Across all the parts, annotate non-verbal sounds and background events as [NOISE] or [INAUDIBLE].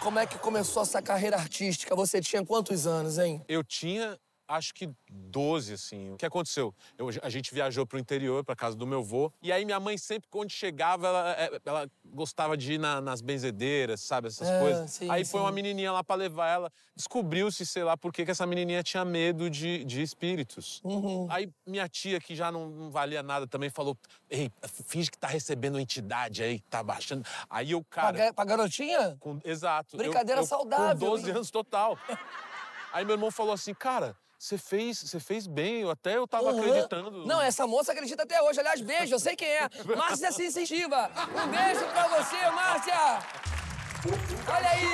Como é que começou essa carreira artística? Você tinha quantos anos, hein? Eu tinha acho que 12, assim. O que aconteceu? Eu, a gente viajou pro interior, pra casa do meu avô, e aí minha mãe sempre, quando chegava, ela, é, ela gostava de ir na, nas benzedeiras, sabe, essas ah, coisas. Sim, aí sim. foi uma menininha lá pra levar ela. Descobriu-se, sei lá, por que essa menininha tinha medo de, de espíritos. Uhum. Aí minha tia, que já não, não, valia nada também, falou, ei, finge que tá recebendo entidade aí, tá baixando. Aí eu, cara... Pra, pra garotinha? Com, exato. Brincadeira eu, eu, saudável. Com 12 hein? anos total. Aí meu irmão falou assim, cara, você fez, você fez bem, eu até eu tava uhum. acreditando. Não, essa moça acredita até hoje. Aliás, beijo, eu sei quem é. [LAUGHS] Márcia Sensitiva. Um beijo pra você, Márcia! Olha aí,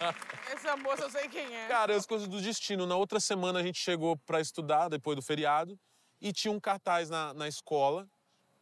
ó, [LAUGHS] Essa moça eu sei quem é. Cara, as coisas do destino. Na outra semana a gente chegou pra estudar, depois do feriado, e tinha um cartaz na, na escola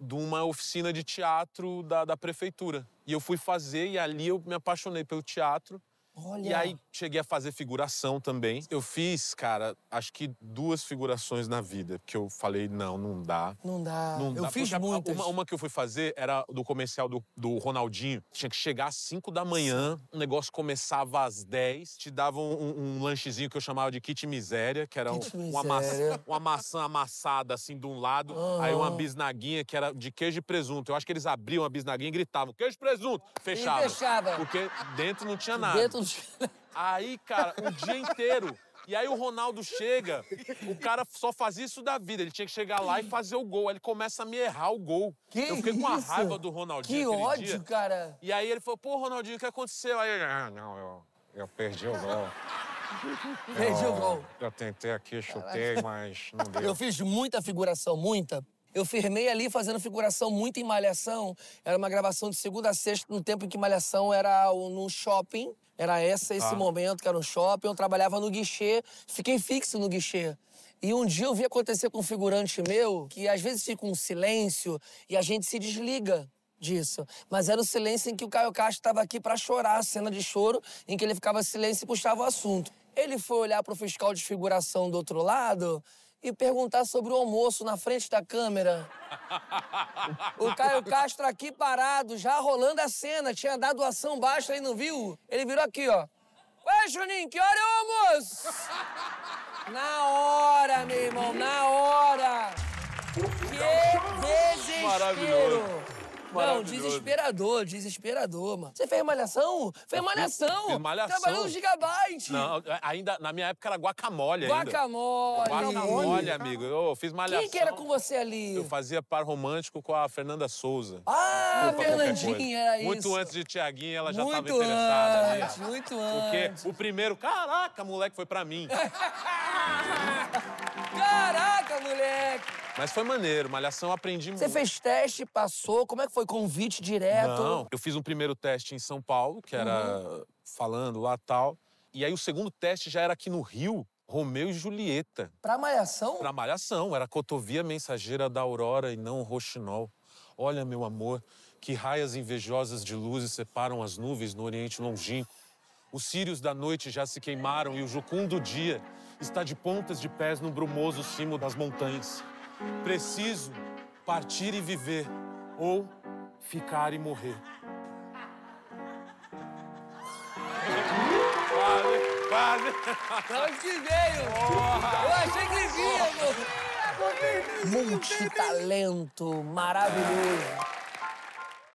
de uma oficina de teatro da, da prefeitura. E eu fui fazer e ali eu me apaixonei pelo teatro. Olha. E aí cheguei a fazer figuração também. Eu fiz, cara, acho que duas figurações na vida, que eu falei, não, não dá. Não dá. Não eu dá, fiz muitas. Uma, uma, que eu fui fazer era do comercial do, do Ronaldinho. Tinha que chegar às 5 da manhã, o negócio começava às 10, te davam um, um, lanchezinho que eu chamava de kit miséria, que era um, uma, maçã, uma maçã amassada assim de um lado, aí uma bisnaguinha que era de queijo e presunto. Eu acho que eles abriam a bisnaguinha e gritavam, queijo e presunto, fechava. E fechava. Porque dentro não tinha nada. Dentro Aí, cara, o dia inteiro. E aí o Ronaldo chega, o cara só fazia isso da vida. Ele tinha que chegar lá e fazer o gol. Aí ele começa a me errar o gol. Que eu fiquei isso? com a raiva do Ronaldinho. Que ódio, dia. cara. E aí ele falou, pô, Ronaldinho, o que aconteceu? Aí ele, ah, não, eu, eu perdi o gol. Perdi eu, o gol. Eu tentei aqui, chutei, Caraca. mas não deu. Eu fiz muita figuração, muita. Eu firmei ali fazendo figuração muito em Malhação. Era uma gravação de segunda a sexta, no tempo em que Malhação era num shopping. Era esse, esse ah. momento que era um shopping. Eu trabalhava no guichê, fiquei fixo no guichê. E um dia eu vi acontecer com um figurante meu que às vezes fica um silêncio e a gente se desliga disso. Mas era o silêncio em que o Caio Castro estava aqui para chorar, a cena de choro, em que ele ficava silêncio e puxava o assunto. Ele foi olhar para o fiscal de figuração do outro lado e perguntar sobre o almoço na frente da câmera. O Caio Castro aqui parado, já rolando a cena, tinha dado ação baixa e não viu? Ele virou aqui, ó. Ué, Juninho, que hora é o almoço? Na hora, meu irmão, na hora! Que desespero! Maravilhoso! Não, desesperador, desesperador, mano. Você fez malhação? Fez malhação! Fiz malhação. Trabalhou no Gigabyte! Não, ainda, na minha época era guacamole Guacamole! Ainda. Guacamole, amigo. Eu fiz malhação. Quem que era com você ali? Eu fazia par romântico com a Fernanda Souza. Ah, Opa, Fernandinha, era isso. Muito antes de Tiaguinha, ela já muito tava interessada. Antes, muito antes, muito antes. Porque o primeiro, caraca, moleque, foi pra mim. [LAUGHS] Mas foi maneiro, malhação aprendi muito. Você fez teste, passou? Como é que foi? Convite direto? Não, eu fiz um primeiro teste em São Paulo, que era uhum. falando lá tal. E aí o segundo teste já era aqui no Rio, Romeu e Julieta. Pra Malhação? Pra Malhação, era Cotovia Mensageira da Aurora e não Roxinol. Olha, meu amor, que raias invejosas de luzes separam as nuvens no Oriente Longínquo. Os círios da noite já se queimaram e o jucundo dia está de pontas de pés no brumoso cimo das montanhas. Preciso partir e viver ou ficar e morrer. Quase, quase. Onde que veio? Eu achei que vinha, amor. Multitalento maravilhoso.